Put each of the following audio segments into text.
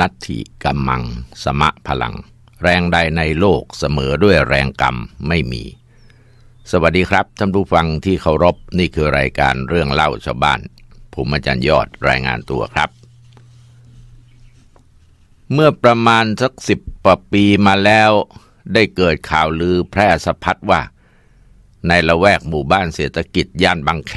นัตถิกัมมังสมะพลัง แรงใดในโลกเสมอด้วยแรงกรรมไม่มี สวัสดีครับท่านผู้ฟังที่เคารพนี่คือรายการเรื่องเล่าชาวบ้านผมอาจารย์ยอดรายงานตัวครับ เมื่อประมาณสักสิบปปีมาแล้วได้เกิดข่าวลือแพร่สะพัดว่า ในละแวกหมู่บ้านเศรษฐกิจย่านบางแค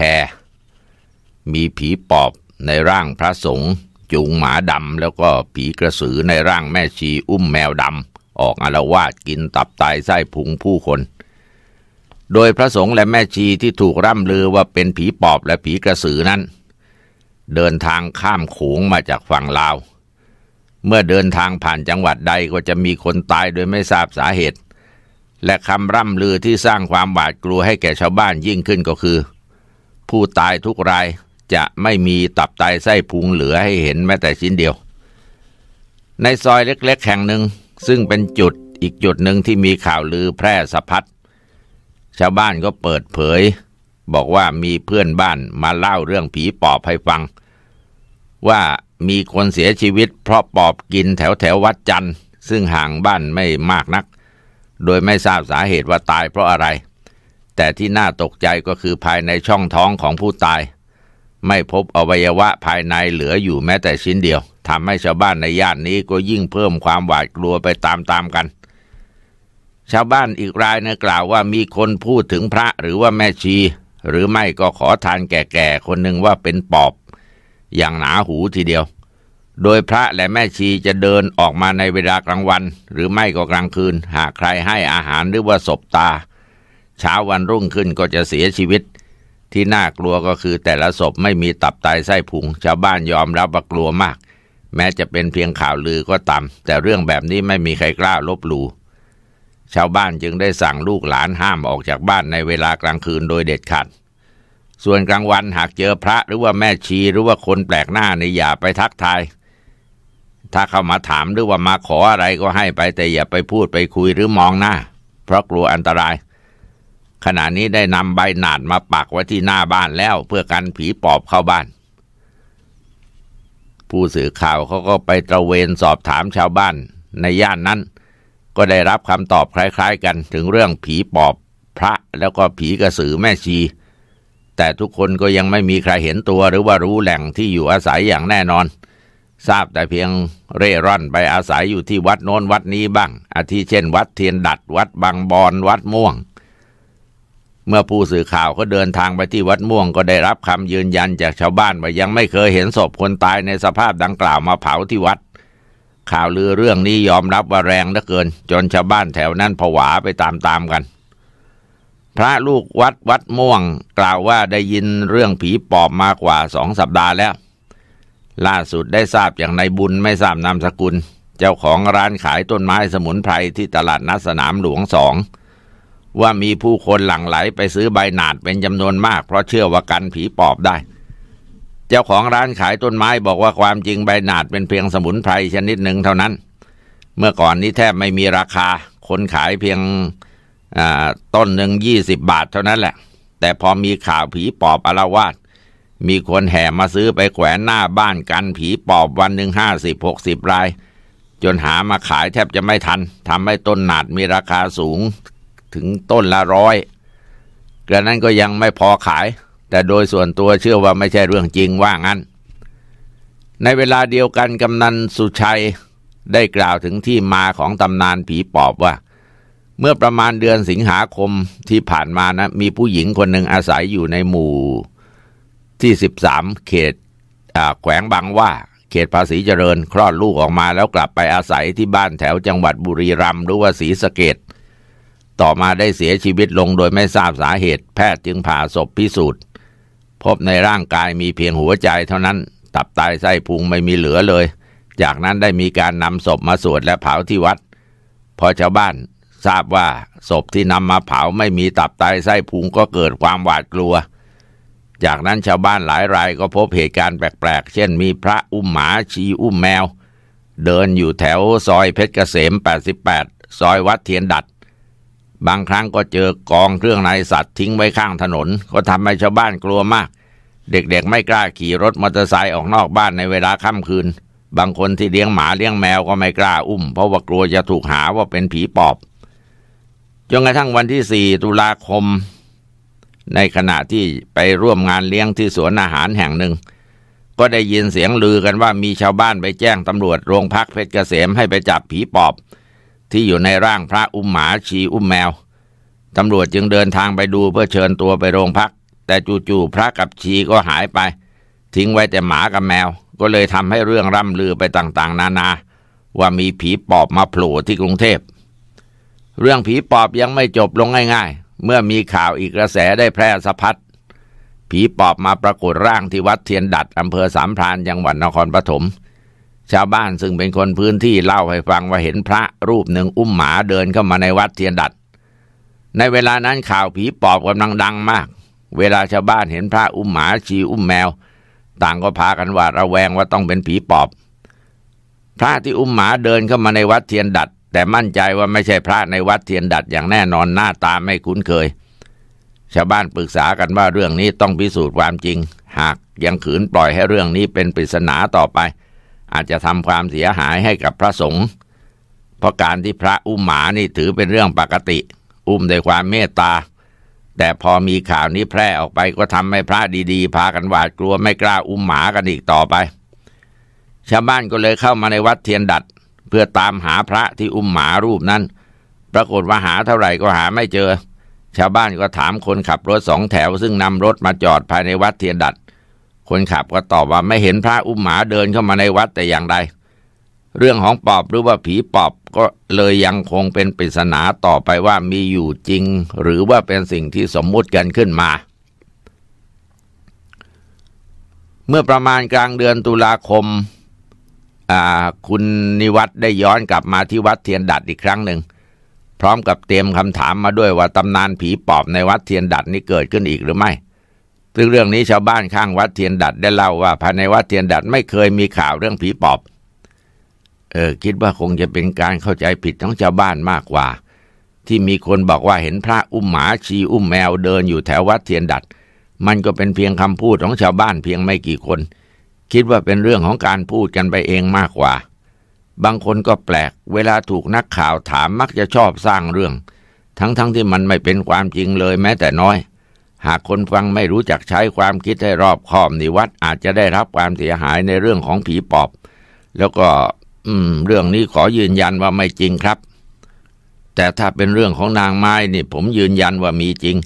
มีผีปอบในร่างพระสงฆ์จูงหมาดำแล้วก็ผีกระสือในร่างแม่ชีอุ้มแมวดำ ออกอารวาสกินตับไตไส้พุงผู้คน โดยพระสงฆ์และแม่ชีที่ถูกร่ำลือว่าเป็นผีปอบและผีกระสือนั้น เดินทางข้ามขขงมาจากฝั่งลาว เมื่อเดินทางผ่านจังหวัดใดก็จะมีคนตายโดยไม่ทราบสาเหตุ และคำร่ำลือที่สร้างความหวาดกลัวให้แก่ชาวบ้านยิ่งขึ้นก็คือ ผู้ตายทุกรายจะไม่มีตับไตไส้พุงเหลือให้เห็นแม้แต่ชิ้นเดียว ในซอยเล็กๆแห่งหนึ่ง ซึ่งเป็นจุดอีกจุดหนึ่งที่มีข่าวลือแพร่สะพัด ชาวบ้านก็เปิดเผยบอกว่ามีเพื่อนบ้านมาเล่าเรื่องผีปอบให้ฟัง ว่ามีคนเสียชีวิตเพราะปอบกินแถวแถววัดจันทร์ซึ่งห่างบ้านไม่มากนัก โดยไม่ทราบสาเหตุว่าตายเพราะอะไร แต่ที่น่าตกใจก็คือภายในช่องท้องของผู้ตายไม่พบอวัยวะภายในเหลืออยู่แม้แต่ชิ้นเดียวทำให้ชาวบ้านในย่านนี้ก็ยิ่งเพิ่มความหวาดกลัวไปตามๆกัน ชาวบ้านอีกรายนะกล่าวว่ามีคนพูดถึงพระหรือว่าแม่ชี หรือไม่ก็ขอทานแก่ๆคนหนึ่งว่าเป็นปอบ อย่างหนาหูทีเดียว โดยพระและแม่ชีจะเดินออกมาในเวลากลางวัน หรือไม่ก็กลางคืน หากใครให้อาหารหรือว่าศพตาเช้าวันรุ่งขึ้นก็จะเสียชีวิตที่น่ากลัวก็คือแต่ละศพไม่มีตับไตไส้พุง ชาวบ้านยอมรับว่ากลัวมาก แม้จะเป็นเพียงข่าวลือก็ตามแต่เรื่องแบบนี้ไม่มีใครกล้าลบหลู่ชาวบ้านจึงได้สั่งลูกหลานห้ามออกจากบ้านในเวลากลางคืนโดยเด็ดขาดส่วนกลางวันหากเจอพระหรือว่าแม่ชีหรือว่าคนแปลกหน้าในอย่าไปทักทายถ้าเข้ามาถามหรือว่ามาขออะไรก็ให้ไปแต่อย่าไปพูดไปคุยหรือมองหน้า เพราะกลัวอันตรายขณะนี้ได้นำใบหนาดมาปักไว้ที่หน้าบ้านแล้วเพื่อกันผีปอบเข้าบ้าน ผู้สื่อข่าวเขาก็ไปตระเวนสอบถามชาวบ้านในย่านนั้น ก็ได้รับคำตอบคล้ายๆกันถึงเรื่องผีปอบพระแล้วก็ผีกระสือแม่ชี แต่ทุกคนก็ยังไม่มีใครเห็นตัวหรือว่ารู้แหล่งที่อยู่อาศัยอย่างแน่นอน ทราบแต่เพียงเร่ร่อนไปอาศัยอยู่ที่วัดโน้นวัดนี้บ้าง อาทิเช่นวัดเทียนดัดวัดบางบอนวัดม่วงเมื่อผู้สื่อข่าวเขาเดินทางไปที่วัดม่วง ก็ได้รับคำยืนยันจากชาวบ้านว่ายังไม่เคยเห็นศพคนตายในสภาพดังกล่าวมาเผาที่วัด ข่าวลือเรื่องนี้ยอมรับว่าแรงเหลือเกิน จนชาวบ้านแถวนั้นผวาไปตามๆกัน พระลูกวัดวัดม่วงกล่าวว่าได้ยินเรื่องผีปอบมากว่าสองสัปดาห์แล้ว ล่าสุดได้ทราบอย่างในบุญไม่ทราบนามสกุล เจ้าของร้านขายต้นไม้สมุนไพรที่ตลาดนัดสนามหลวงสองว่ามีผู้คนหลั่งไหลไปซื้อใบหนาดเป็นจำนวนมากเพราะเชื่อว่ากันผีปอบได้ เจ้าของร้านขายต้นไม้บอกว่าความจริงใบหนาดเป็นเพียงสมุนไพรชนิดหนึ่งเท่านั้น เมื่อก่อนนี้แทบไม่มีราคา คนขายเพียงต้นหนึ่งยี่สิบบาทเท่านั้นแหละ แต่พอมีข่าวผีปอบอารวาสมีคนแห่มาซื้อไปแขวนหน้าบ้านกันผีปอบวันหนึ่งห้าสิบหกสิบราย จนหามาขายแทบจะไม่ทันทำให้ต้นหนาดมีราคาสูงถึงต้นละร้อยกระนั้นก็ยังไม่พอขาย แต่โดยส่วนตัวเชื่อว่าไม่ใช่เรื่องจริงว่างั้น ในเวลาเดียวกันกำนันสุชัยได้กล่าวถึงที่มาของตำนานผีปอบว่า เมื่อประมาณเดือนสิงหาคมที่ผ่านมานะมีผู้หญิงคนหนึ่งอาศัยอยู่ในหมู่ที่ 13 เขตแขวงบางว่า เขตภาษีเจริญคลอดลูกออกมาแล้วกลับไปอาศัยที่บ้านแถวจังหวัดบุรีรัมย์หรือว่าศรีสะเกดต่อมาได้เสียชีวิตลงโดยไม่ทราบสาเหตุแพทย์จึงผ่าศพพิสูจน์ พบในร่างกายมีเพียงหัวใจเท่านั้น ตับไตไส้พุงไม่มีเหลือเลย จากนั้นได้มีการนำศพมาสวดและเผาที่วัดพอชาวบ้านทราบว่าศพที่นำมาเผาไม่มีตับไตไส้พุงก็เกิดความหวาดกลัว จากนั้นชาวบ้านหลายรายก็พบเหตุการณ์แปลกๆ เช่น มีพระอุ้มหมาชีอุ้มแมว เดินอยู่แถวซอยเพชรเกษม 88 ซอยวัดเทียนดัดบางครั้งก็เจอกองเครื่องในสัตว์ทิ้งไว้ข้างถนน ก็ทำให้ชาวบ้านกลัวมาก เด็กๆไม่กล้าขี่รถมอเตอร์ไซค์ออกนอกบ้านในเวลาค่ำคืน บางคนที่เลี้ยงหมาเลี้ยงแมวก็ไม่กล้าอุ้ม เพราะว่ากลัวจะถูกหาว่าเป็นผีปอบ จนกระทั่งวันที่สี่ตุลาคม ในขณะที่ไปร่วมงานเลี้ยงที่สวนอาหารแห่งหนึ่ง ก็ได้ยินเสียงลือกันว่ามีชาวบ้านไปแจ้งตำรวจโรงพักเพชรเกษมให้ไปจับผีปอบที่อยู่ในร่างพระอุ้มหมาชีอุ้มแมวตำรวจจึงเดินทางไปดูเพื่อเชิญตัวไปโรงพัก แต่จู่ๆพระกับชีก็หายไป ทิ้งไว้แต่หมากับแมว ก็เลยทำให้เรื่องร่ำลือไปต่างๆ นานา ว่ามีผีปอบมาโผล่ที่กรุงเทพ เรื่องผีปอบยังไม่จบลงง่าย ๆ เมื่อมีข่าวอีกกระแสได้แพร่สะพัดผีปอบมาปรากฏร่างที่วัดเทียนดัดอำเภอสามพรานจังหวัดนครปฐมชาวบ้านซึ่งเป็นคนพื้นที่เล่าให้ฟังว่าเห็นพระรูปหนึ่งอุ้มหมาเดินเข้ามาในวัดเทียนดัด ในเวลานั้นข่าวผีปอบกำลังดังมาก เวลาชาวบ้านเห็นพระอุ้มหมาชีอุ้มแมว ต่างก็พากันหวาดระแวงว่าต้องเป็นผีปอบ พระที่อุ้มหมาเดินเข้ามาในวัดเทียนดัด แต่มั่นใจว่าไม่ใช่พระในวัดเทียนดัดอย่างแน่นอนหน้าตาไม่คุ้นเคย ชาวบ้านปรึกษากันว่าเรื่องนี้ต้องพิสูจน์ความจริง หากยังขืนปล่อยให้เรื่องนี้เป็นปริศนาต่อไปอาจจะทำความเสียหายให้กับพระสงฆ์เพราะการที่พระอุ้มหมานี่ถือเป็นเรื่องปกติ อุ้มด้วยความเมตตา แต่พอมีข่าวนี้แพร่ออกไปก็ทำให้พระดีๆ พากันหวาดกลัวไม่กล้าอุ้มหมากันอีกต่อไป ชาวบ้านก็เลยเข้ามาในวัดเทียนดัด เพื่อตามหาพระที่อุ้มหมารูปนั้นปรากฏว่าหาเท่าไหร่ก็หาไม่เจอ ชาวบ้านก็ถามคนขับรถสองแถวซึ่งนำรถมาจอดภายในวัดเทียนดัดคนขับก็ตอบว่าไม่เห็นพระอุ้มหมาเดินเข้ามาในวัดแต่อย่างใดเรื่องของปอบหรือว่าผีปอบก็เลยยังคงเป็นปริศนาต่อไปว่ามีอยู่จริง หรือว่าเป็นสิ่งที่สมมุติกันขึ้นมา เมื่อประมาณกลางเดือนตุลาคมคุณนิวัตได้ย้อนกลับมาที่วัดเทียนดัดอีกครั้งหนึ่งพร้อมกับเตรียมคำถามมาด้วยว่าตำนานผีปอบในวัดเทียนดัดนี้เกิดขึ้นอีกหรือไม่ซึ่งเรื่องนี้ชาวบ้านข้างวัดเทียนดัดได้เล่าว่าภายในวัดเทียนดัดไม่เคยมีข่าวเรื่องผีปอบ เออ คิดว่าคงจะเป็นการเข้าใจผิดของชาวบ้านมากกว่า ที่มีคนบอกว่าเห็นพระอุ้มหมาชีอุ้มแมวเดินอยู่แถววัดเทียนดัด มันก็เป็นเพียงคำพูดของชาวบ้านเพียงไม่กี่คน คิดว่าเป็นเรื่องของการพูดกันไปเองมากกว่า บางคนก็แปลก เวลาถูกนักข่าวถามมักจะชอบสร้างเรื่อง ทั้งๆทที่มันไม่เป็นความจริงเลยแม้แต่น้อยหากคนฟังไม่รู้จักใช้ความคิดให้รอบคอบนิวัตอาจจะได้รับความเสียหายในเรื่องของผีปอบ แล้วก็ อืม เรื่องนี้ขอยืนยันว่าไม่จริงครับ แต่ถ้าเป็นเรื่องของนางไม้นี่ ผมยืนยันว่ามีจริง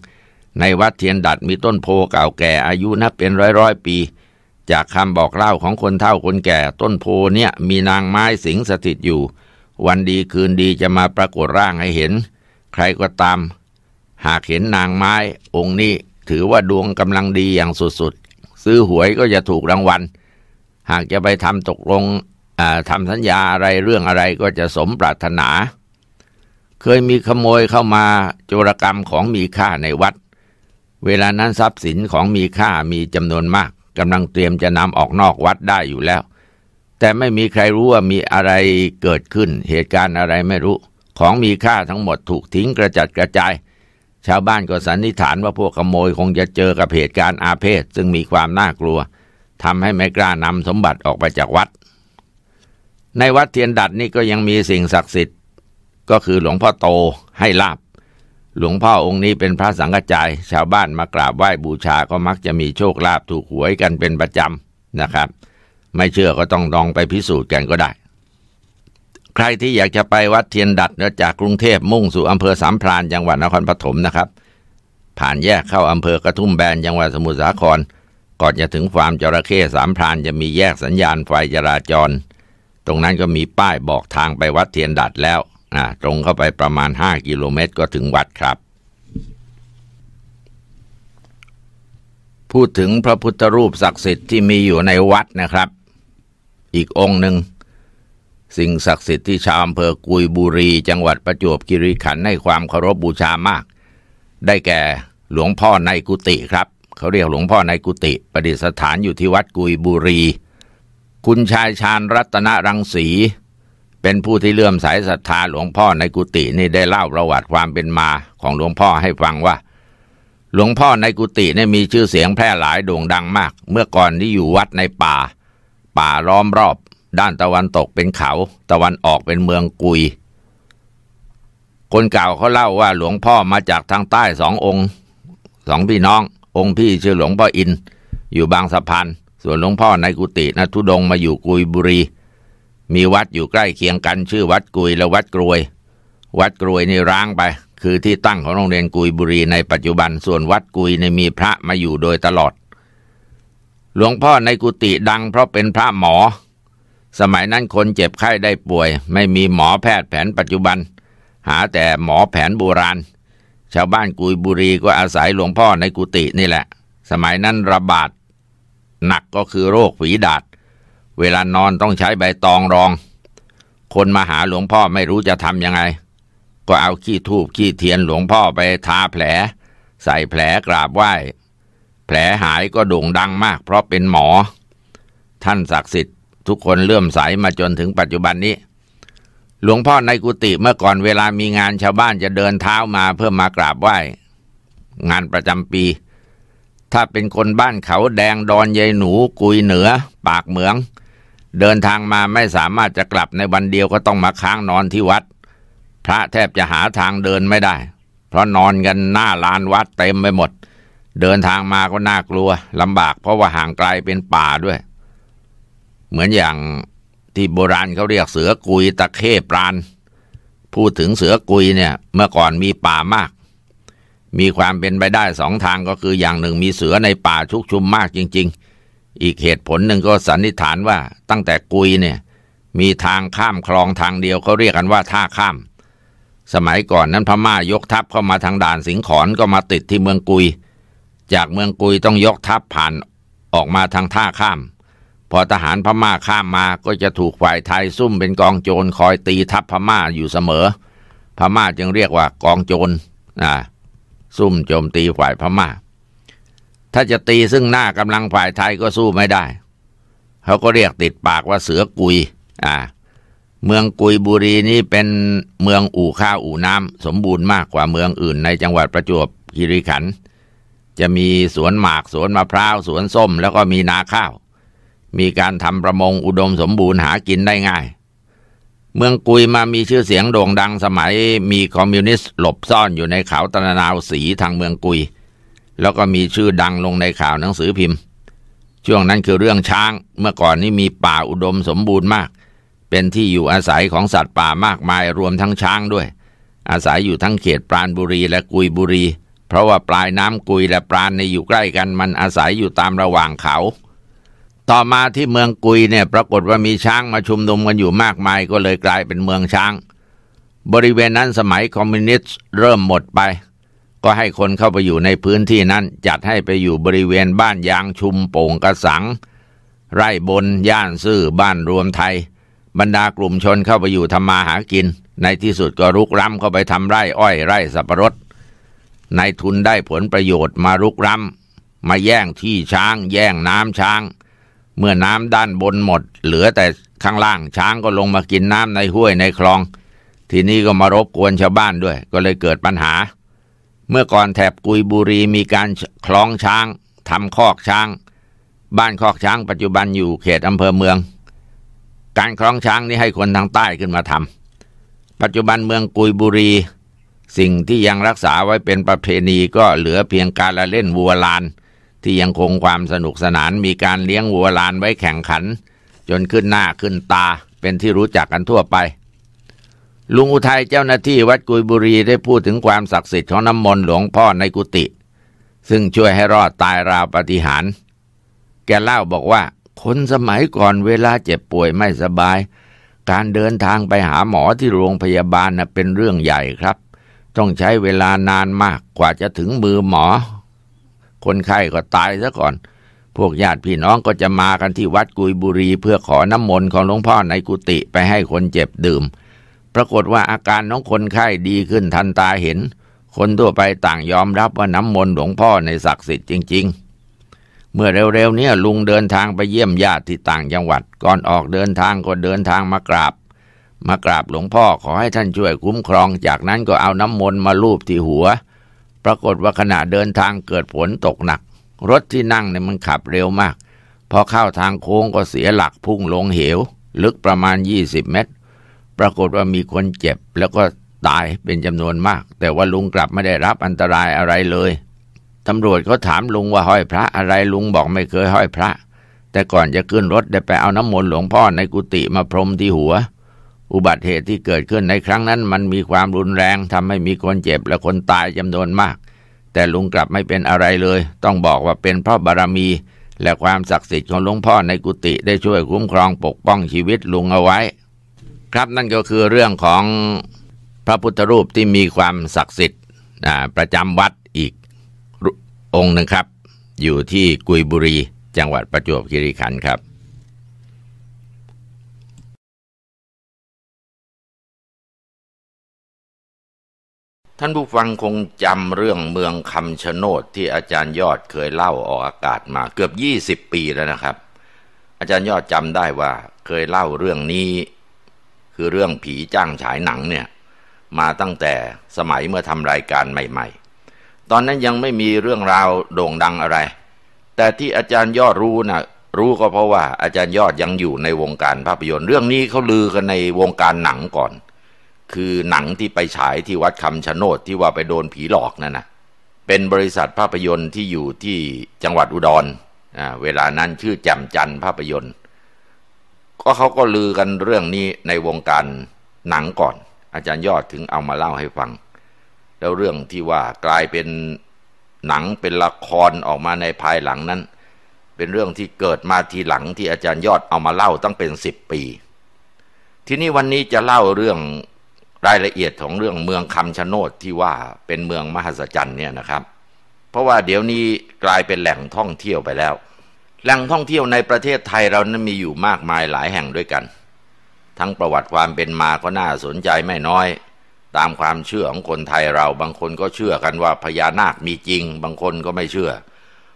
ในวัดเทียนดัดมีต้นโพเก่าแก่อายุนับเป็นร้อยร้อยปี จากคำบอกเล่าของคนเฒ่าคนแก่ ต้นโพเนี่ย มีนางไม้สิงสถิตอยู่ วันดีคืนดีจะมาปรากฏร่างให้เห็น ใครก็ตาม หากเห็นนางไม้องค์นี้ถือว่าดวงกำลังดีอย่างสุดๆ ซื้อหวยก็จะถูกรางวัล หากจะไปทำตกลงทำสัญญาอะไรเรื่องอะไรก็จะสมปรารถนา เคยมีขโมยเข้ามาโจรกรรมของมีค่าในวัด เวลานั้นทรัพย์สินของมีค่ามีจำนวนมากกำลังเตรียมจะนำออกนอกวัดได้อยู่แล้ว แต่ไม่มีใครรู้ว่ามีอะไรเกิดขึ้น เหตุการณ์อะไรไม่รู้ ของมีค่าทั้งหมดถูกทิ้งกระจัดกระจายชาวบ้านก็สันนิษฐานว่าพวกขโมยคงจะเจอกับเหตุการณ์อาเพศ ซึ่งมีความน่ากลัวทำให้ไม่กล้านำสมบัติออกไปจากวัด ในวัดเทียนดัดนี่ก็ยังมีสิ่งศักดิ์สิทธิ์ ก็คือหลวงพ่อโตให้ลาบ หลวงพ่อองค์นี้เป็นพระสังฆจาย ชาวบ้านมากราบไหว้บูชาก็มักจะมีโชคลาภถูกหวยกันเป็นประจำนะครับ ไม่เชื่อก็ต้องลองไปพิสูจน์กันก็ได้ใครที่อยากจะไปวัดเทียนดัดเนืจากกรุงเทพมุ่งสู่อำเภอสามพรานจังหวัดนครปฐมนะครับ ผ่านแยกเข้าอำเภอกระทุ่มแบนจังหวัดสมุทรสาคร ก่อนจะถึงฟาร์มจระเข้สามพราน จะมีแยกสัญญาณไฟจราจร ตรงนั้นก็มีป้ายบอกทางไปวัดเทียนดัดแล้วอ่าตรงเข้าไปประมาณห้ากิโลเมตรก็ถึงวัดครับ พูดถึงพระพุทธรูปศักดิ์สิทธิ์ที่มีอยู่ในวัดนะครับ อีกองค์หนึ่งสิ่งศักดิ์สิทธิ์ที่ชาวอำเภอกุยบุรีจังหวัดประจวบคีรีขันธ์ให้ความเคารพบบูชามาก ได้แก่หลวงพ่อในกุฏิครับ เขาเรียกหลวงพ่อในกุฏิประดิษฐานอยู่ที่วัดกุยบุรี คุณชายชาญรัตนรังสีเป็นผู้ที่เลื่อมสายศรัทธาหลวงพ่อในกุฏินี่ได้เล่าประวัติความเป็นมาของหลวงพ่อให้ฟังว่า หลวงพ่อในกุฏิเนี่ยมีชื่อเสียงแพร่หลายโด่งดังมาก เมื่อก่อนที่อยู่วัดในป่า ป่าล้อมรอบด้านตะวันตกเป็นเขาตะวันออกเป็นเมืองกุย คนเก่าเขาเล่าว่าหลวงพ่อมาจากทางใต้สององค์สองพี่น้ององค์พี่ชื่อหลวงพ่ออินอยู่บางสะพานส่วนหลวงพ่อในกุฏินะทุดงมาอยู่กุยบุรี มีวัดอยู่ใกล้เคียงกันชื่อวัดกุยและวัดกรวย วัดกรวยนี่ร้างไป คือที่ตั้งของโรงเรียนกุยบุรีในปัจจุบันส่วนวัดกุยในมีพระมาอยู่โดยตลอด หลวงพ่อในกุฏิดังเพราะเป็นพระหมอสมัยนั้นคนเจ็บไข้ได้ป่วย ไม่มีหมอแพทย์แผนปัจจุบัน หาแต่หมอแผนโบราณ ชาวบ้านกุยบุรีก็อาศัยหลวงพ่อในกุฏินี่แหละ สมัยนั้นระบาด หนักก็คือโรคฝีดาดเวลานอนต้องใช้ใบตองรอง คนมาหาหลวงพ่อไม่รู้จะทำยังไง ก็เอาขี้ทูบขี้เทียนหลวงพ่อไปทาแผล ใส่แผลกราบไหว้ แผลหายก็โด่งดังมาก เพราะเป็นหมอ ท่านศักดิ์สิทธิทุกคนเลื่อมใสมาจนถึงปัจจุบันนี้ หลวงพ่อในกุฏิเมื่อก่อนเวลามีงานชาวบ้านจะเดินเท้ามาเพื่อมากราบไหว้ งานประจำปี ถ้าเป็นคนบ้านเขาแดงดอนยยหนูกุยเหนือปากเหมือง เดินทางมาไม่สามารถจะกลับในวันเดียวก็ต้องมาค้างนอนที่วัด พระแทบจะหาทางเดินไม่ได้ เพราะนอนกันหน้าลานวัดเต็มไปหมด เดินทางมาก็น่ากลัวลำบากเพราะว่าห่างไกลเป็นป่าด้วยเหมือนอย่างที่โบราณเขาเรียกเสือกุยตะเข้ปราณพูดถึงเสือกุยเนี่ย เมื่อก่อนมีป่ามาก มีความเป็นไปได้สองทางก็คืออย่างหนึ่งมีเสือในป่าชุกชุมมากจริงๆ อีกเหตุผลหนึ่งก็สันนิษฐานว่าตั้งแต่กุยเนี่ยมีทางข้ามคลองทางเดียวเขาเรียกกันว่าท่าข้าม สมัยก่อนนั้นพม่ายกทัพเข้ามาทางด่านสิงขอนก็มาติดที่เมืองกุย จากเมืองกุยต้องยกทัพผ่านออกมาทางท่าข้ามพอทหารพม่าข้ามมาก็จะถูกฝ่ายไทย ซุ่มเป็นกองโจรคอยตีทัพพม่าอยู่เสมอ พม่าจึงเรียกว่ากองโจรนะซุ่มโจมตีฝ่ายพม่า ถ้าจะตีซึ่งหน้ากำลังฝ่ายไทยก็สู้ไม่ได้ เขาก็เรียกติดปากว่าเสือกุยอ่าเมืองกุยบุรีนี้เป็นเมืองอู่ข้าวอู่น้ำสมบูรณ์มากกว่าเมืองอื่นในจังหวัดประจวบคีรีขันธ์ จะมีสวนหมากสวนมะพร้าวสวนส้ม แล้วก็มีนาข้าวมีการทำประมงอุดมสมบูรณ์หากินได้ง่าย เมืองกุยมามีชื่อเสียงโด่งดังสมัยมีคอมมิวนิสต์หลบซ่อนอยู่ในเขาตะนาวสีทางเมืองกุย แล้วก็มีชื่อดังลงในข่าวหนังสือพิมพ์ ช่วงนั้นคือเรื่องช้างเมื่อก่อนนี้มีป่าอุดมสมบูรณ์มาก เป็นที่อยู่อาศัยของสัตว์ป่ามากมายรวมทั้งช้างด้วย อาศัยอยู่ทั้งเขตปราณบุรีและกุยบุรี เพราะว่าปลายน้ำกุยและปราณในอยู่ใกล้กันมันอาศัยอยู่ตามระหว่างเขาต่อมาที่เมืองกุยเนี่ยปรากฏว่ามีช้างมาชุมนุมกันอยู่มากมายก็เลยกลายเป็นเมืองช้าง บริเวณนั้นสมัยคอมมิวนิสต์เริ่มหมดไป ก็ให้คนเข้าไปอยู่ในพื้นที่นั้น จัดให้ไปอยู่บริเวณบ้านยางชุมโป่งกระสัง ไร่บนย่านซื่อบ้านรวมไทย บรรดากลุ่มชนเข้าไปอยู่ทำมาหากิน ในที่สุดก็รุกร้ำเข้าไปทำไร่อ้อยไร่สับปะรดในทุนได้ผลประโยชน์มารุกร้ำมาแย่งที่ช้าง แย่งน้ำช้างเมื่อน้ำด้านบนหมดเหลือแต่ข้างล่างช้างก็ลงมากินน้ำในห้วยในคลอง ทีนี้ก็มารบกวนชาวบ้านด้วยก็เลยเกิดปัญหา เมื่อก่อนแถบกุยบุรีมีการคลองช้างทำคอกช้าง บ้านคอกช้างปัจจุบันอยู่เขตอำเภอเมือง การคลองช้างนี้ให้คนทางใต้ขึ้นมาทำปัจจุบันเมืองกุยบุรีสิ่งที่ยังรักษาไว้เป็นประเพณีก็เหลือเพียงการละเล่นวัวลานที่ยังคงความสนุกสนานมีการเลี้ยงวัวลานไว้แข่งขัน จนขึ้นหน้าขึ้นตาเป็นที่รู้จักกันทั่วไป ลุงอุทัยเจ้าหน้าที่วัดกุยบุรีได้พูดถึงความศักดิ์สิทธิ์ของน้ำมนต์หลวงพ่อในกุฏิซึ่งช่วยให้รอดตายราวปฏิหาร แกเล่าบอกว่าคนสมัยก่อนเวลาเจ็บป่วยไม่สบาย การเดินทางไปหาหมอที่โรงพยาบาลนะเป็นเรื่องใหญ่ครับต้องใช้เวลานานมากกว่าจะถึงมือหมอคนไข้ก็ตายซะก่อน พวกญาติพี่น้องก็จะมากันที่วัดกุยบุรีเพื่อขอน้ำมนต์ของหลวงพ่อในกุฏิไปให้คนเจ็บดื่ม ปรากฏว่าอาการน้องคนไข้ดีขึ้นทันตาเห็น คนทั่วไปต่างยอมรับว่าน้ำมนต์หลวงพ่อในศักดิ์สิทธิ์จริง ๆ เมื่อเร็วๆนี้ลุงเดินทางไปเยี่ยมญาติที่ต่างจังหวัด ก่อนออกเดินทางก็เดินทางมากราบ มากราบหลวงพ่อขอให้ท่านช่วยคุ้มครอง จากนั้นก็เอาน้ำมนต์มาลูบที่หัวปรากฏว่าขณะเดินทางเกิดฝนตกหนัก รถที่นั่งเนี่ยมันขับเร็วมาก พอเข้าทางโค้งก็เสียหลักพุ่งลงเหว ลึกประมาณ 20 เมตร ปรากฏว่ามีคนเจ็บแล้วก็ตายเป็นจำนวนมาก แต่ว่าลุงกลับไม่ได้รับอันตรายอะไรเลยตำรวจก็ถามลุงว่าห้อยพระอะไรลุงบอกไม่เคยห้อยพระ แต่ก่อนจะขึ้นรถได้ไปเอาน้ำมนต์หลวงพ่อในกุฏิมาพรมที่หัวอุบัติเหตุที่เกิดขึ้นในครั้งนั้นมันมีความรุนแรงทำให้มีคนเจ็บและคนตายจำนวนมาก แต่ลุงกลับไม่เป็นอะไรเลย ต้องบอกว่าเป็นเพราะบารมีและความศักดิ์สิทธิ์ของหลวงพ่อในกุฏิได้ช่วยคุ้มครองปกป้องชีวิตลุงเอาไว้ ครับนั่นก็คือเรื่องของพระพุทธรูปที่มีความศักดิ์สิทธิ์ประจำวัดอีกองค์นึงครับ อยู่ที่กุยบุรี จังหวัดประจวบคีรีขันธ์ครับท่านผู้ฟังคงจำเรื่องเมืองคำชะโนดที่อาจารย์ยอดเคยเล่าออกอากาศมา เกือบยี่สิบปีแล้วนะครับ อาจารย์ยอดจำได้ว่า เคยเล่าเรื่องนี้ คือเรื่องผีจ้างฉายหนังเนี่ยมาตั้งแต่สมัยเมื่อทำรายการใหม่ๆ ตอนนั้นยังไม่มีเรื่องราวโด่งดังอะไร แต่ที่อาจารย์ยอดรู้นะรู้ก็เพราะว่า อาจารย์ยอดยังอยู่ในวงการภาพยนตร์ เรื่องนี้เขาลือกันในวงการหนังก่อนคือหนังที่ไปฉายที่วัดคำชะโนดที่ว่าไปโดนผีหลอกนั่นนะ เป็นบริษัทภาพยนตร์ที่อยู่ที่จังหวัดอุดรเวลานั้นชื่อแจ่มจันภาพยนตร์ ก็เขาก็ลือกันเรื่องนี้ในวงการหนังก่อนอาจารย์ยอดถึงเอามาเล่าให้ฟัง แล้วเรื่องที่ว่ากลายเป็นหนังเป็นละครออกมาในภายหลังนั้น เป็นเรื่องที่เกิดมาทีหลังที่อาจารย์ยอดเอามาเล่าตั้งเป็นสิบปี ที่นี้วันนี้จะเล่าเรื่องรายละเอียดของเรื่องเมืองคำชะโนดที่ว่าเป็นเมืองมหัศจรรย์เนี่ยนะครับ เพราะว่าเดี๋ยวนี้กลายเป็นแหล่งท่องเที่ยวไปแล้ว แหล่งท่องเที่ยวในประเทศไทยเรานั้นมีอยู่มากมายหลายแห่งด้วยกัน ทั้งประวัติความเป็นมาก็น่าสนใจไม่น้อย ตามความเชื่อของคนไทยเราบางคนก็เชื่อกันว่าพญานาคมีจริง บางคนก็ไม่เชื่อ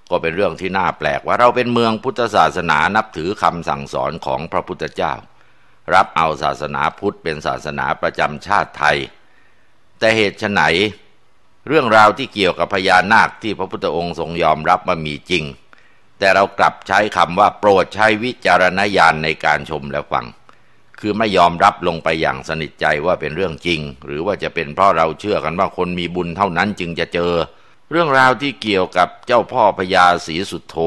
ก็เป็นเรื่องที่น่าแปลกว่าเราเป็นเมืองพุทธศาสนานับถือคำสั่งสอนของพระพุทธเจ้ารับเอาศาสนาพุทธเป็นศาสนาประจำชาติไทย แต่เหตุไหนเรื่องราวที่เกี่ยวกับพญานาคที่พระพุทธองค์ทรงยอมรับมามีจริง แต่เรากลับใช้คำว่าโปรดใช้วิจารณญาณในการชมและฟัง คือไม่ยอมรับลงไปอย่างสนิทใจว่าเป็นเรื่องจริง หรือว่าจะเป็นเพราะเราเชื่อกันว่าคนมีบุญเท่านั้นจึงจะเจอ เรื่องราวที่เกี่ยวกับเจ้าพ่อพญาศรีสุดโท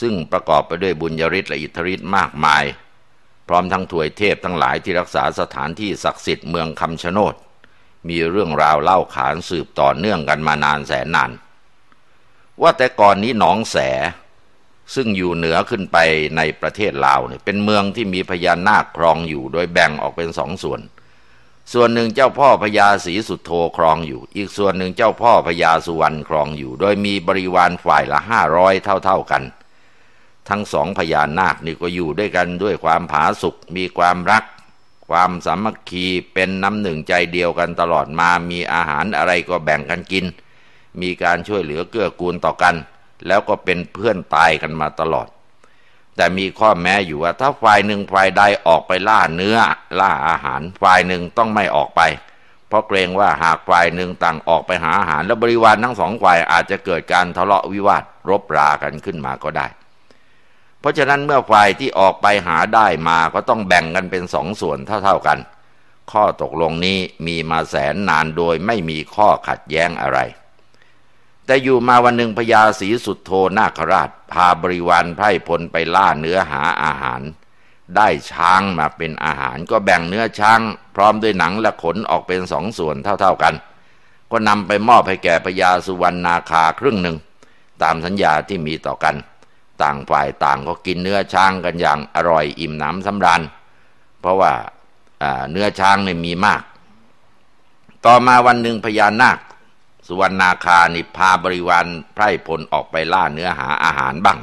ซึ่งประกอบไปด้วยบุญยริศและอิทธิฤทธิ์มากมายพร้อมทั้งถวยเทพทั้งหลายที่รักษาสถานที่ศักดิ์สิทธิ์เมืองคำชะโนด มีเรื่องราวเล่าขานสืบต่อเนื่องกันมานานแสนนาน ว่าแต่ก่อนนี้หนองแสซึ่งอยู่เหนือขึ้นไปในประเทศลาวเนี่ยเป็นเมืองที่มีพญานาคครองอยู่โดยแบ่งออกเป็นสองส่วน ส่วนหนึ่งเจ้าพ่อพญาศรีสุดโทครองอยู่ อีกส่วนหนึ่งเจ้าพ่อพญาสุวรรณครองอยู่ โดยมีบริวารฝ่ายละห้าร้อยเท่าๆกันทั้งสองพญานาคนี่ก็อยู่ด้วยกันด้วยความผาสุกมีความรัก ความสามัคคีเป็นน้ำหนึ่งใจเดียวกันตลอดมามีอาหารอะไรก็แบ่งกันกิน มีการช่วยเหลือเกื้อกูลต่อกัน แล้วก็เป็นเพื่อนตายกันมาตลอด แต่มีข้อแม้อยู่ว่าถ้าฝ่ายหนึ่งฝ่ายใดออกไปล่าเนื้อ ล่าอาหารฝ่ายหนึ่งต้องไม่ออกไป เพราะเกรงว่าหากฝ่ายหนึ่งต่างออกไปหาอาหารและบริวารทั้งสองฝ่ายอาจจะเกิดการทะเลาะวิวาทรบรากันขึ้นมาก็ได้เพราะฉะนั้นเมื่อฝ่ายที่ออกไปหาได้มา ก็ต้องแบ่งกันเป็นสองส่วนเท่า ๆ กัน ข้อตกลงนี้มีมาแสนนานโดยไม่มีข้อขัดแย้งอะไร แต่อยู่มาวันหนึ่งพญาศรีสุดโทนาคราช พาบริวารไพ่พลไปล่าเนื้อหาอาหาร ได้ช้างมาเป็นอาหาร ก็แบ่งเนื้อช้างพร้อมด้วยหนังและขนออกเป็นสองส่วนเท่าๆกัน ก็นำไปมอบให้แก่พญาสุวรรณนาคาครึ่งหนึ่ง ตามสัญญาที่มีต่อกันต่างฝ่ายต่างก็กินเนื้อช้างกันอย่าง อร่อยอิ่มหนำสำราญ เพราะว่าเนื้อช้างเนี่ยมีมาก ต่อมาวันหนึ่งพญานาค สุวรรณาคานิพาบริวารไพร่พลออกไปล่าเนื้อหาอาหารบ้าง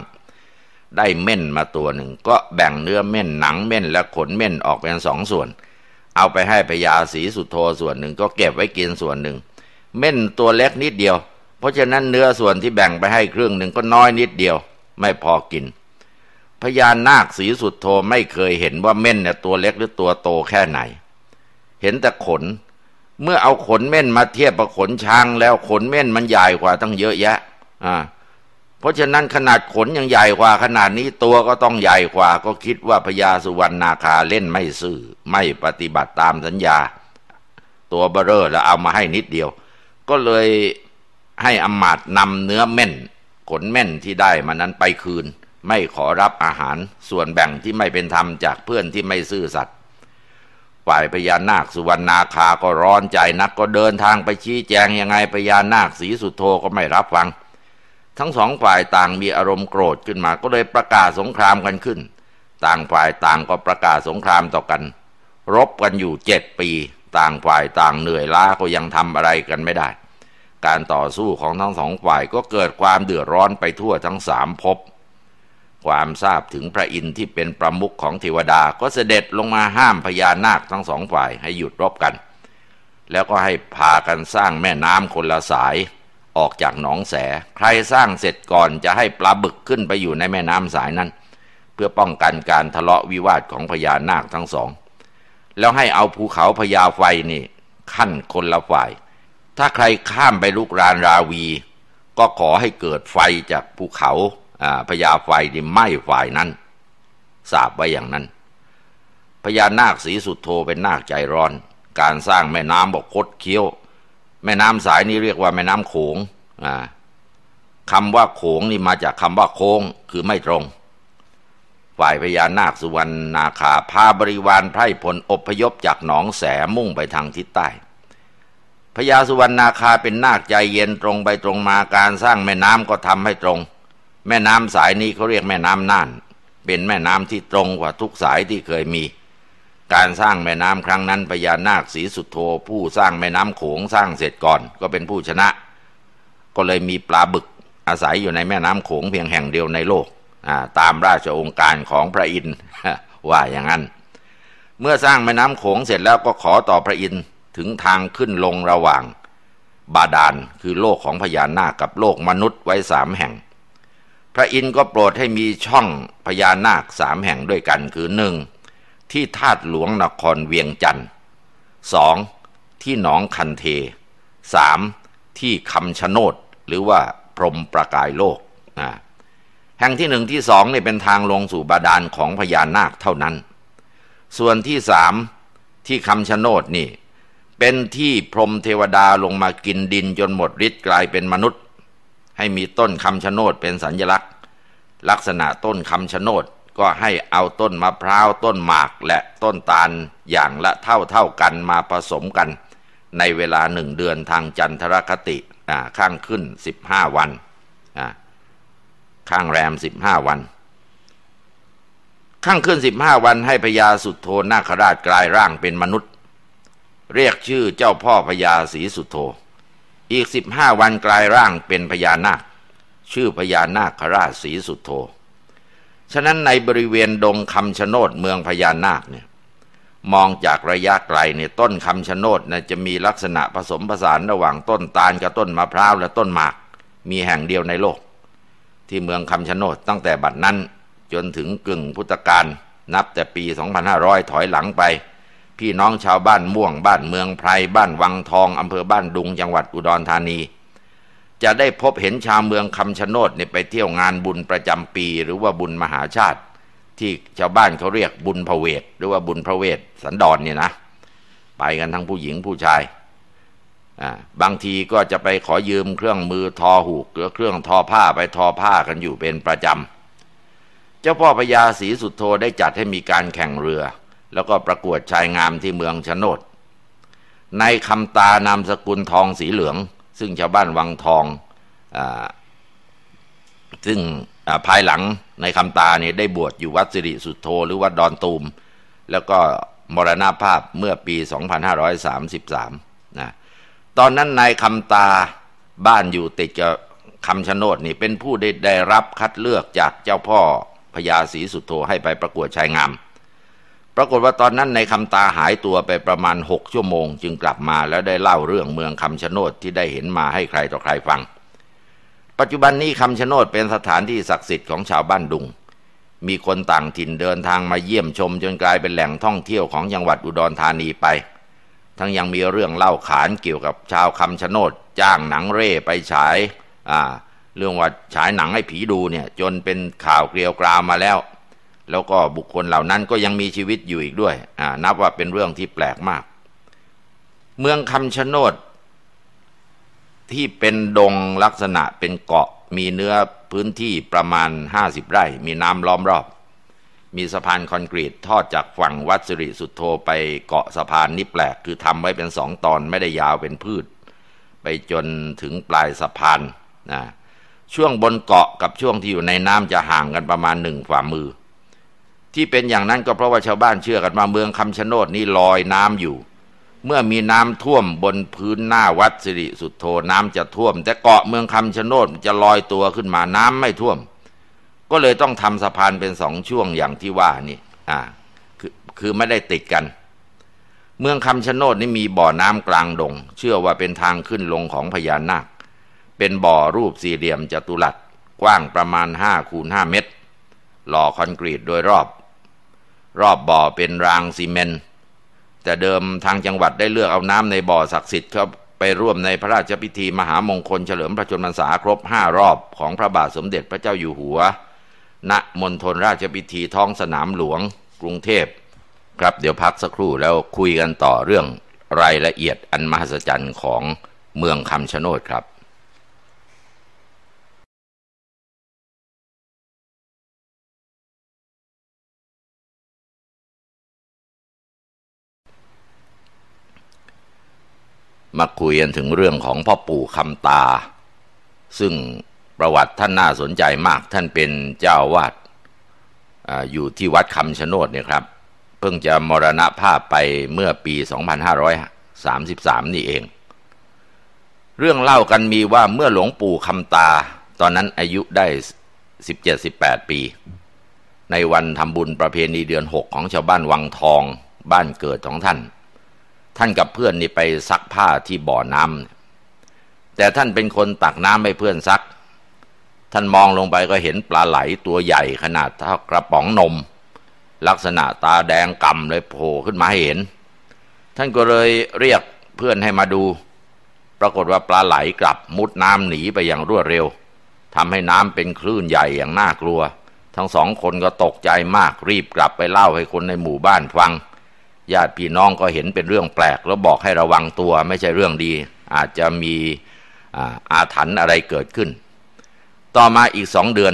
ได้เม่นมาตัวหนึ่ง ก็แบ่งเนื้อเม่นหนังเม่นและขนเม่นออกเป็นสองส่วน เอาไปให้พญาสีสุโธส่วนหนึ่ง ก็เก็บไว้กินส่วนหนึ่งเม่นตัวเล็กนิดเดียว เพราะฉะนั้นเนื้อส่วนที่แบ่งไปให้ครึ่งหนึ่งก็น้อยนิดเดียวไม่พอกิน พญานาคสีสุดโท ไม่เคยเห็นว่าเม่นเนี่ยตัวเล็กหรือตัวโตแค่ไหน เห็นแต่ขนเมื่อเอาขนเม่นมาเทียบกับขนช้างแล้วขนเม่นมันใหญ่กว่าตั้งเยอะแยะอ่าเพราะฉะนั้นขนาดขนยังใหญ่กว่าขนาดนี้ตัวก็ต้องใหญ่กว่า ก็คิดว่าพญาสุวรรณนาคาเล่นไม่ซื่อ ไม่ปฏิบัติตามสัญญา ตัวเบอร์เรอแล้วเอามาให้นิดเดียว ก็เลยให้อมาตนำเนื้อเม่นขนแม่นที่ได้มานั้นไปคืน ไม่ขอรับอาหารส่วนแบ่งที่ไม่เป็นธรรมจากเพื่อนที่ไม่ซื่อสัตย์ฝ่ายพญานาคสุวรรณาคาก็ร้อนใจนักก็เดินทางไปชี้แจงยังไงพญานาคสีสุดโทก็ไม่รับฟัง ทั้งสองฝ่ายต่างมีอารมณ์โกรธขึ้นมาก็เลยประกาศสงครามกันขึ้น ต่างฝ่ายต่างก็ประกาศสงครามต่อกัน รบกันอยู่เจ็ดปี ต่างฝ่ายต่างเหนื่อยล้าก็ยังทำอะไรกันไม่ได้การต่อสู้ของทั้งสองฝ่ายก็เกิดความเดือดร้อนไปทั่วทั้งสามภพความทราบถึงพระอินทร์ที่เป็นประมุขของเทวดาก็เสด็จลงมาห้ามพญานาคทั้งสองฝ่ายให้หยุดรบกัน แล้วก็ให้พากันสร้างแม่น้ำคนละสายออกจากหนองแส ใครสร้างเสร็จก่อนจะให้ปลาบึกขึ้นไปอยู่ในแม่น้ำสายนั้น เพื่อป้องกันการทะเลาะวิวาทของพญานาคทั้งสองแล้วให้เอาภูเขาพญาไฟนี่ขั้นคนละฝ่ายถ้าใครข้ามไปลุกรานราวี ก็ขอให้เกิดไฟจากภูเขาพญาไฟที่ไหม้ฝ่ายนั้นสาบไว้อย่างนั้น พญานาคสีสุดโทเป็นนาคใจร้อน การสร้างแม่น้ำบอกคดเคี้ยว แม่น้ำสายนี้เรียกว่าแม่น้ำโขงคำว่าโขงนี่มาจากคำว่าโค้งคือไม่ตรง ฝ่ายพญานาคสุวรรณนาคาพาบริวารไพร่พลอพยพจากหนองแสมุ่งไปทางทิศใต้พญาสุวรรณาคาเป็นนาคใจเย็นตรงไปตรงมาการสร้างแม่น้ำก็ทำให้ตรง แม่น้ำสายนี้เขาเรียกแม่น้ำน่าน เป็นแม่น้ำที่ตรงกว่าทุกสายที่เคยมี การสร้างแม่น้ำครั้งนั้น พญานาคสีสุดโทผู้สร้างแม่น้ำโขงสร้างเสร็จก่อน ก็เป็นผู้ชนะ ก็เลยมีปลาบึกอาศัยอยู่ในแม่น้ำโขงเพียงแห่งเดียวในโลกตามราชองค์การของพระอินทร์ว่าอย่างนั้น เมื่อสร้างแม่น้ำโขงเสร็จแล้วก็ขอต่อพระอินทร์ถึงทางขึ้นลงระหว่าง บาดาลคือโลกของพญานาคกับโลกมนุษย์ไว้สามแห่ง พระอินทร์ก็โปรดให้มีช่องพญานาคสามแห่งด้วยกัน คือหนึ่งที่ธาตุหลวงนครเวียงจันทร์สองที่หนองคันเทสามที่คำชะโนดหรือว่าพรมประกายโลกนะแห่งที่หนึ่งที่สองเนี่ยเป็นทางลงสู่บาดาลของพญานาคเท่านั้น ส่วนที่สามที่คำชะโนดนี่เป็นที่พรมเทวดาลงมากินดินจนหมดฤทธิ์กลายเป็นมนุษย์ ให้มีต้นคำชะโนดเป็นสัญลักษณ์ ลักษณะต้นคำชะโนดก็ให้เอาต้นมะพร้าวต้นหมากและต้นตาลอย่างละเท่าเท่ากันมาผสมกัน ในเวลาหนึ่งเดือนทางจันทรคติข้างขึ้น15วันข้างแรม15วัน ข้างขึ้น 15 วันให้พญาสุดโทนาคราชกลายร่างเป็นมนุษย์เรียกชื่อเจ้าพ่อพญาสีสุโธอีกสิบห้าวันกลายร่างเป็นพญานาคชื่อพญานาคราชสีสุโธ ฉะนั้นในบริเวณดงคำชะโนดเมืองพญานาคเนี่ยมองจากระยะไกลเนี่ยต้นคำชะโนดนยจะมีลักษณะผสมผสานระหว่างต้นตาลกับต้นมะพร้าวและต้นหมาก มีแห่งเดียวในโลก ที่เมืองคำชะโนดตั้งแต่บัดนั้น จนถึงกึ่งพุทธกาลนับแต่ปี 2500 ถอยหลังไปพี่น้องชาวบ้านม่วงบ้านเมืองไพรบ้านวังทองอำเภอบ้านดุงจังหวัดอุดรธานี จะได้พบเห็นชาวเมืองคำชะโนดเนี่ยไปเที่ยวงานบุญประจำปี หรือว่าบุญมหาชาติ ที่ชาวบ้านเขาเรียกบุญพระเวทหรือว่าบุญพระเวทสันดอนเนี่ยนะ ไปกันทั้งผู้หญิงผู้ชายบางทีก็จะไปขอยืมเครื่องมือทอหูกหรือเครื่องทอผ้าไปทอผ้ากันอยู่เป็นประจำเจ้าพ่อพญาศรีสุดโทได้จัดให้มีการแข่งเรือแล้วก็ประกวดชายงามที่เมืองชนด ในคำตา นามสกุลทองสีเหลือง ซึ่งชาวบ้านวังทองอซึ่งภายหลังในคำตาเนี่ยได้บวชอยู่วัดสิริสุทโธ หรือวัดดอนตูม แล้วก็มรณาภาพเมื่อปี 2533 นะ ตอนนั้นนายคำตาบ้านอยู่ติดกับคำชโนดนี่เป็นผู้ได้ได้รับคัดเลือกจากเจ้าพ่อพญาศรีสุทโธให้ไปประกวดชายงามปรากฏว่าตอนนั้นในคำตาหายตัวไปประมาณหกชั่วโมงจึงกลับมาแล้วได้เล่าเรื่องเมืองคำชะโนดที่ได้เห็นมาให้ใครต่อใครฟัง ปัจจุบันนี้คำชะโนดเป็นสถานที่ศักดิ์สิทธิ์ของชาวบ้านดุง มีคนต่างถิ่นเดินทางมาเยี่ยมชมจนกลายเป็นแหล่งท่องเที่ยวของจังหวัดอุดรธานีไป ทั้งยังมีเรื่องเล่าขานเกี่ยวกับชาวคำชะโนด จ้างหนังเร่ไปฉายเรื่องว่าฉายหนังให้ผีดูเนี่ยจนเป็นข่าวเกลียวกราวมาแล้วแล้วก็บุคคลเหล่านั้นก็ยังมีชีวิตอยู่อีกด้วย นับว่าเป็นเรื่องที่แปลกมาก เมืองคำชะโนด ที่เป็นดงลักษณะเป็นเกาะ มีเนื้อพื้นที่ประมาณ 50 ไร่ มีน้ำล้อมรอบ มีสะพานคอนกรีต ทอดจากฝั่งวัดสิริสุทโธไปเกาะสะพานนี่แปลกคือทำไว้เป็นสองตอนไม่ได้ยาวเป็นพืช ไปจนถึงปลายสะพานนะช่วงบนเกาะกับช่วงที่อยู่ในน้ำจะห่างกันประมาณหนึ่งฝ่ามือที่เป็นอย่างนั้นก็เพราะว่าชาวบ้านเชื่อกันว่าเมืองคำชะโนดนี้ลอยน้ำอยู่ เมื่อมีน้ำท่วมบนพื้นหน้าวัดสิริสุทโธน้ำจะท่วม แต่เกาะเมืองคำชะโนดจะลอยตัวขึ้นมา น้ำไม่ท่วม ก็เลยต้องทำสะพานเป็นสองช่วงอย่างที่ว่านี่อ่าคือคือไม่ได้ติดกัน เมืองคำชะโนดนี่มีบ่อน้ำกลางดง เชื่อว่าเป็นทางขึ้นลงของพญานาค เป็นบ่อรูปสี่เหลี่ยมจัตุรัส กว้างประมาณห้าคูณห้าเมตร หล่อคอนกรีตโดยรอบรอบบ่อเป็นรางซีเมนต์แต่เดิมทางจังหวัดได้เลือกเอาน้ำในบ่อศักดิ์สิทธิ์ เข้าไปร่วมในพระราชพิธีมหามงคลเฉลิมพระชนมพรรษาครบห้ารอบของพระบาทสมเด็จพระเจ้าอยู่หัว ณมณฑลราชพิธีท้องสนามหลวงกรุงเทพครับเดี๋ยวพักสักครู่แล้วคุยกันต่อเรื่องรายละเอียดอันมหัศจรรย์ของเมืองคำชะโนดครับมาคุยกันถึงเรื่องของพ่อปู่คำตา ซึ่งประวัติท่านน่าสนใจมากท่านเป็นเจ้าวาดออยู่ที่วัดคำชะโนดเนี่ยครับ เพิ่งจะมรณภาพไปเมื่อปี 2533 นี่เอง เรื่องเล่ากันมีว่าเมื่อหลวงปู่คำตา ตอนนั้นอายุได้ 17-18 ปี ในวันทำบุญประเพณีเดือน 6 ของชาวบ้านวังทองบ้านเกิดของท่านท่านกับเพื่อนนี่ไปซักผ้าที่บ่อน้ำแต่ท่านเป็นคนตักน้ำให้เพื่อนซัก ท่านมองลงไปก็เห็นปลาไหลตัวใหญ่ขนาดเท่ากระป๋องนม ลักษณะตาแดงกำเลยโผล่ขึ้นมาให้เห็น ท่านก็เลยเรียกเพื่อนให้มาดู ปรากฏว่าปลาไหลกลับมุดน้ำหนีไปอย่างรวดเร็วทำให้น้ำเป็นคลื่นใหญ่อย่างน่ากลัว ทั้งสองคนก็ตกใจมากรีบกลับไปเล่าให้คนในหมู่บ้านฟังญาติพี่น้องก็เห็นเป็นเรื่องแปลก แล้วบอกให้ระวังตัวไม่ใช่เรื่องดี อาจจะมีอาถรรพ์อะไรเกิดขึ้น ต่อมาอีกสองเดือน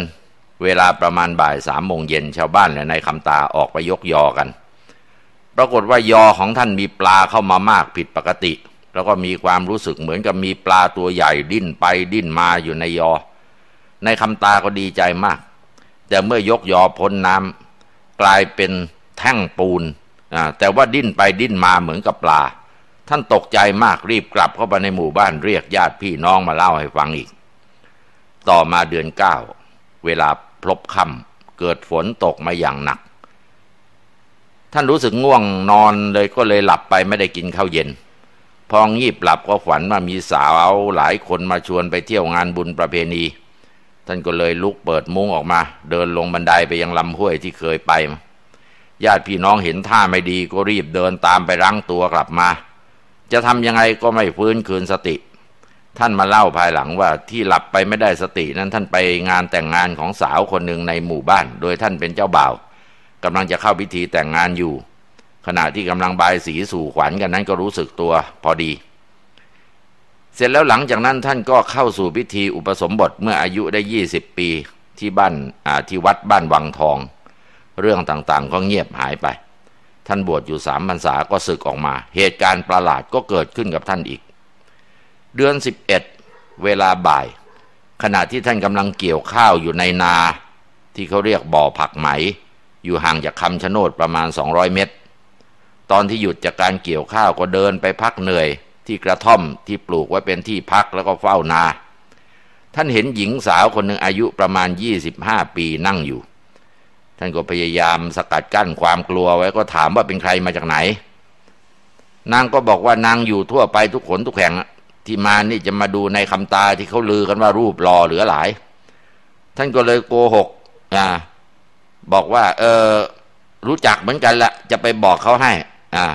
เวลาประมาณบ่ายสามโมงเย็นชาวบ้านและนายคำตาออกไปยกยอกัน ปรากฏว่ายอของท่านมีปลาเข้ามามากผิดปกติ แล้วก็มีความรู้สึกเหมือนกับมีปลาตัวใหญ่ดิ้นไปดิ้นมาอยู่ในยอในคำตาก็ดีใจมากแต่เมื่อยกยอพ้นน้ำกลายเป็นแท่งปูนแต่ว่าดิ้นไปดิ้นมาเหมือนกับปลาท่านตกใจมากรีบกลับเข้าไปในหมู่บ้านเรียกญาติพี่น้องมาเล่าให้ฟังอีก ต่อมาเดือนเก้า เวลาพลบค่ำเกิดฝนตกมาอย่างหนัก ท่านรู้สึกง่วงนอนเลยก็เลยหลับไปไม่ได้กินข้าวเย็น พองยีบหลับก็ฝันว่ามีสาวเอาหลายคนมาชวนไปเที่ยวงานบุญประเพณี ท่านก็เลยลุกเปิดมุ้งออกมา เดินลงบันไดไปยังลำห้วยที่เคยไปมาญาติพี่น้องเห็นท่าไม่ดีก็รีบเดินตามไปรั้งตัวกลับมา จะทำยังไงก็ไม่ฟื้นคืนสติ ท่านมาเล่าภายหลังว่าที่หลับไปไม่ได้สตินั้นท่านไปงานแต่งงานของสาวคนหนึ่งในหมู่บ้าน โดยท่านเป็นเจ้าบ่าวกำลังจะเข้าพิธีแต่งงานอยู่ ขณะที่กำลังบายสีสู่ขวัญกันนั้นก็รู้สึกตัวพอดี เสร็จแล้วหลังจากนั้นท่านก็เข้าสู่พิธีอุปสมบทเมื่ออายุได้20ปี ที่บ้านที่วัดบ้านวังทองเรื่องต่างๆ ก็เงียบหายไป ท่านบวชอยู่สามพรรษาก็สึกออกมา เหตุการณ์ประหลาดก็เกิดขึ้นกับท่านอีก เดือนสิบเอ็ดเวลาบ่าย ขณะที่ท่านกำลังเกี่ยวข้าวอยู่ในนา ที่เขาเรียกบ่อผักไหม อยู่ห่างจากคำชะโนดประมาณ 200 เมตร ตอนที่หยุดจากการเกี่ยวข้าวก็เดินไปพักเหนื่อยที่กระท่อมที่ปลูกไว้เป็นที่พักแล้วก็เฝ้านา ท่านเห็นหญิงสาวคนหนึ่งอายุประมาณ 25 ปีนั่งอยู่ท่านก็พยายามสกัดกั้นความกลัวไว้ก็ถามว่าเป็นใครมาจากไหนนางก็บอกว่านางอยู่ทั่วไปทุกขนทุกแห่งที่มานี่จะมาดูในคำตาที่เขาลือกันว่ารูปหล่อเหลือหลาย ท่านก็เลยโกหก อ่า บอกว่า เออรู้จักเหมือนกันละจะไปบอกเขาให้ อ่า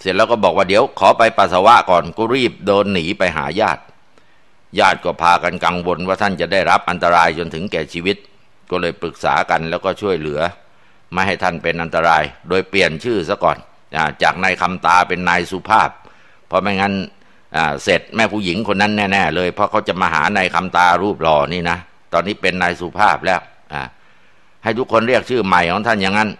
เสร็จแล้วก็บอกว่าเดี๋ยว ขอไปปัสสาวะก่อนก็รีบเดินหนีไปหาญาติ ญาติก็พากันกังวลว่าท่านจะได้รับอันตรายจนถึงแก่ชีวิตก็เลยปรึกษากันแล้วก็ช่วยเหลือไม่ให้ท่านเป็นอันตราย โดยเปลี่ยนชื่อซะก่อนจากนายคำตาเป็นนายสุภาพ เพราะไม่งั้นเสร็จแม่ผู้หญิงคนนั้นแน่ๆเลยเพราะเขาจะมาหานายคำตารูปหล่อนี่นะตอนนี้เป็นนายสุภาพแล้วให้ทุกคนเรียกชื่อใหม่ของท่านอย่างนั้น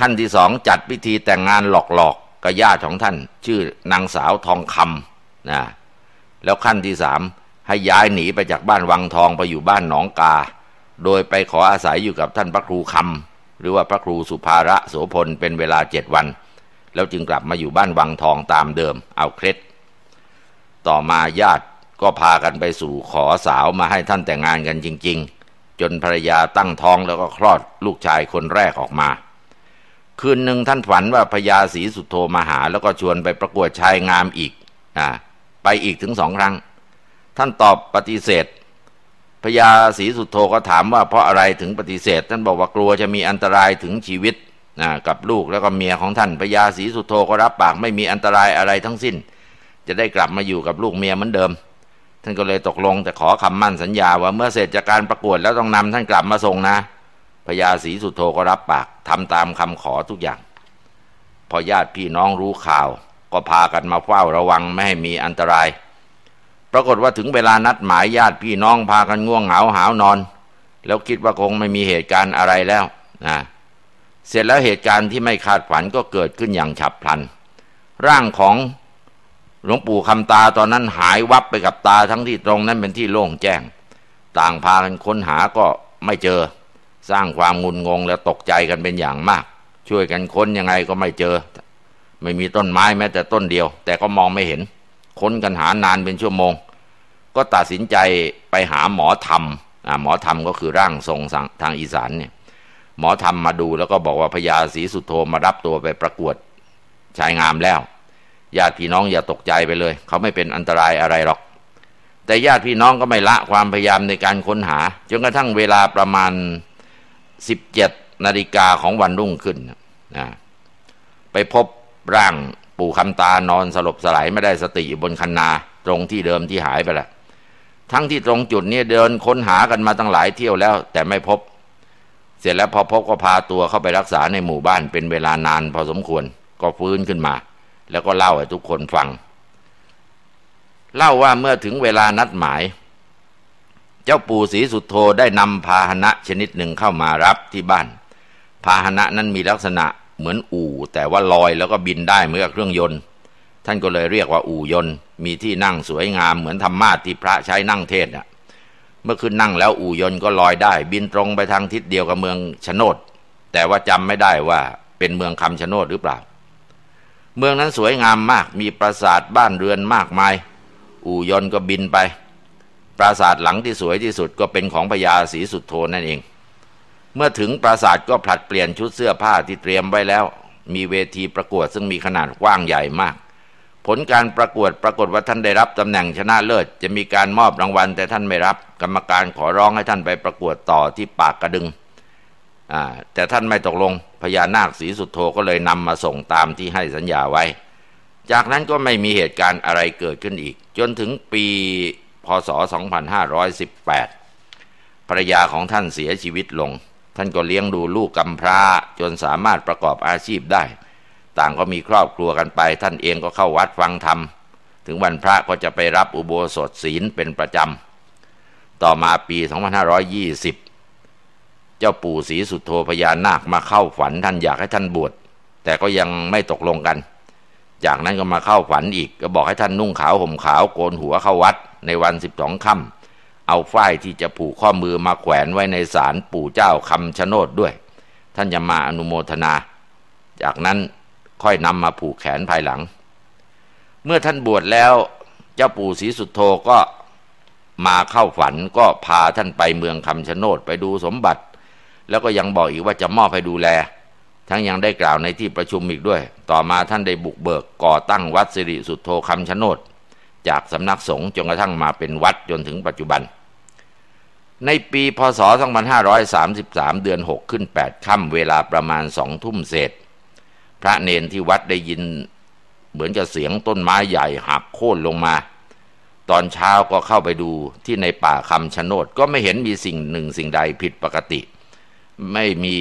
ขั้นที่สองจัดพิธีแต่งงานหลอกๆกับญาติของท่านชื่อนางสาวทองคำนะแล้วขั้นที่สามให้ย้ายหนีไปจากบ้านวังทองไปอยู่บ้านหนองกาโดยไปขออาศัยอยู่กับท่านพระครูคำหรือว่าพระครูสุภาระโสพลเป็นเวลาเจ็ดวัน แล้วจึงกลับมาอยู่บ้านวังทองตามเดิม เอาเคล็ดต่อมาญาติก็พากันไปสู่ขอสาวมาให้ท่านแต่งงานกันจริง ๆ จนภรรยาตั้งท้องแล้วก็คลอดลูกชายคนแรกออกมาคืนหนึ่งท่านฝันว่าพญาศรีสุโธมาหาแล้วก็ชวนไปประกวดชายงามอีกอไปอีกถึงสองครั้งท่านตอบปฏิเสธพญาศรีสุดโทก็ถามว่าเพราะอะไรถึงปฏิเสธท่านบอกว่ากลัวจะมีอันตรายถึงชีวิตนะกับลูกแล้วก็เมียของท่านพญาศรีสุดโทก็รับปากไม่มีอันตรายอะไรทั้งสิ้น จะได้กลับมาอยู่กับลูกเมียเหมือนเดิม ท่านก็เลยตกลงแต่ขอคำมั่นสัญญาว่าเมื่อเสร็จจากการประกวดแล้วต้องนำท่านกลับมาส่งนะ พญาศรีสุดโทก็รับปากทำตามคำขอทุกอย่าง พอญาติพี่น้องรู้ข่าว ก็พากันมาเฝ้าระวังไม่ให้มีอันตรายปรากฏว่าถึงเวลานัดหมายญาติพี่น้องพากันง่วงเหงาหาวนอน แล้วคิดว่าคงไม่มีเหตุการณ์อะไรแล้วนะเสร็จแล้วเหตุการณ์ที่ไม่คาดฝันก็เกิดขึ้นอย่างฉับพลัน ร่างของหลวงปู่คำตาตอนนั้นหายวับไปกับตาทั้งที่ตรงนั้นเป็นที่โล่งแจ้ง ต่างพากันค้นหาก็ไม่เจอสร้างความงุนงง และตกใจกันเป็นอย่างมาก ช่วยกันค้นยังไงก็ไม่เจอ ไม่มีต้นไม้แม้แต่ต้นเดียว แต่ก็มองไม่เห็นค้นกันหานานเป็นชั่วโมงก็ตัดสินใจไปหาหมอธรรม หมอธรรมก็คือร่างทรงทางอีสานเนี่ย หมอธรรมมาดูแล้วก็บอกว่าพญาศรีสุโธมารับตัวไปประกวดชายงามแล้ว ญาติพี่น้องอย่าตกใจไปเลย เขาไม่เป็นอันตรายอะไรหรอก แต่ญาติพี่น้องก็ไม่ละความพยายามในการค้นหา จนกระทั่งเวลาประมาณ 17 นาฬิกาของวันรุ่งขึ้นนะไปพบร่างปู่คำตานอนสลบสลายไม่ได้สติอยู่บนคันนาตรงที่เดิมที่หายไปละทั้งที่ตรงจุดนี้เดินค้นหากันมาตั้งหลายเที่ยวแล้วแต่ไม่พบ เสร็จแล้วพอพบก็พาตัวเข้าไปรักษาในหมู่บ้านเป็นเวลานานพอสมควรก็ฟื้นขึ้นมา แล้วก็เล่าให้ทุกคนฟัง เล่าว่าเมื่อถึงเวลานัดหมาย เจ้าปู่ศรีสุดโธได้นำพาหนะชนิดหนึ่งเข้ามารับที่บ้าน พาหนะนั้นมีลักษณะเหมือนอู่แต่ว่าลอยแล้วก็บินได้เหมือนเครื่องยนต์ท่านก็เลยเรียกว่าอู่ยน มีที่นั่งสวยงามเหมือนธรรมาทที่พระใช้นั่งเทศน่ะเมื่อคืนนั่งแล้วอู่ยนก็ลอยได้ บินตรงไปทางทิศเดียวกับเมืองชนด แต่ว่าจำไม่ได้ว่าเป็นเมืองคำชนดหรือเปล่า เมืองนั้นสวยงามมาก มีปราสาทบ้านเรือนมากมาย อู่ยนก็บินไป ปราสาทหลังที่สวยที่สุดก็เป็นของพญาศรีสุดโทนั่นเอง เมื่อถึงปราสาทก็ผลัดเปลี่ยนชุดเสื้อผ้าที่เตรียมไว้แล้ว มีเวทีประกวดซึ่งมีขนาดกว้างใหญ่มากผลการประกวดปรากฏว่าท่านได้รับตำแหน่งชนะเลิศ จะมีการมอบรางวัล แต่ท่านไม่รับกรรมการขอร้องให้ท่านไปประกวดต่อที่ปากกระดึง แต่ท่านไม่ตกลง พญานาคสีสุดโธก็เลยนำมาส่งตามที่ให้สัญญาไว้ จากนั้นก็ไม่มีเหตุการณ์อะไรเกิดขึ้นอีก จนถึงปีพศ 2518 ภรรยาของท่านเสียชีวิตลง ท่านก็เลี้ยงดูลูกกำพร้าจนสามารถประกอบอาชีพได้ต่างก็มีครอบครัวกันไป ท่านเองก็เข้าวัดฟังธรรม ถึงวันพระก็จะไปรับอุโบสถศีลเป็นประจำ ต่อมาปี 2520 เจ้าปู่ศรีสุโธพญานาคมาเข้าฝันท่านอยากให้ท่านบวช แต่ก็ยังไม่ตกลงกัน จากนั้นก็มาเข้าฝันอีก ก็บอกให้ท่านนุ่งขาวห่มขาวโกนหัวเข้าวัดในวันสิบสองค่ำเอาฝ้ายที่จะผูกข้อมือมาแขวนไว้ในศาลปู่เจ้าคำชะโนดด้วย ท่านจะมาอนุโมทนา จากนั้นค่อยนำมาผูกแขนภายหลัง เมื่อท่านบวชแล้วเจ้าปู่ศรีสุดโธก็มาเข้าฝันก็พาท่านไปเมืองคำชะโนดไปดูสมบัติ แล้วก็ยังบอกอีกว่าจะมอบให้ดูแล ทั้งยังได้กล่าวในที่ประชุมอีกด้วย ต่อมาท่านได้บุกเบิกก่อตั้งวัดสิริสุดโธคำชะโนดจากสำนักสงฆ์จนกระทั่งมาเป็นวัดจนถึงปัจจุบัน ในปีพศ 2533 เดือน6ขึ้น8ค่ำเวลาประมาณสองทุ่มเศษพระเนนที่วัดได้ยินเหมือนกับเสียงต้นไม้ใหญ่หักโค่นลงมา ตอนเช้าก็เข้าไปดูที่ในป่าคำชะโนด ก็ไม่เห็นมีสิ่งหนึ่งสิ่งใดผิดปกติ ไม่มี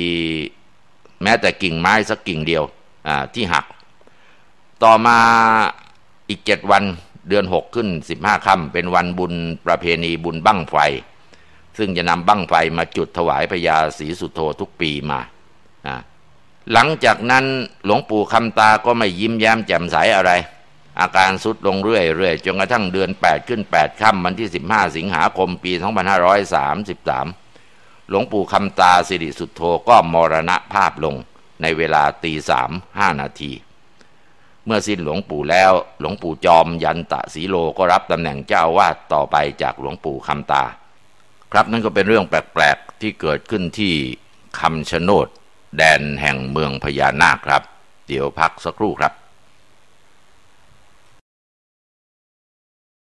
แม้แต่กิ่งไม้สักกิ่งเดียวที่หัก ต่อมาอีกเจ็ดวันเดือนหกขึ้นสิบห้าค่ำเป็นวันบุญประเพณีบุญบั้งไฟ ซึ่งจะนำบั้งไฟมาจุดถวายพญาศรีสุโธทุกปีมาอ่าหลังจากนั้นหลวงปู่คำตาก็ไม่ยิ้มแย้มแจ่มใสอะไร อาการสุดลงเรื่อยๆจนกระทั่งเดือน 8 ขึ้น 8ค่ำวันที่ 15 สิงหาคมปี 2533 หลวงปู่คำตาสิริสุทโธก็มรณภาพลงในเวลาตีสามห้านาที เมื่อสิ้นหลวงปู่แล้ว หลวงปู่จอมยันตะสีโลก็รับตำแหน่งเจ้าวาดต่อไปจากหลวงปู่คำตา ครับนั่นก็เป็นเรื่องแปลกๆที่เกิดขึ้นที่คำชะโนดแดนแห่งเมืองพญานาคครับ เดี๋ยวพักสักครู่ครับ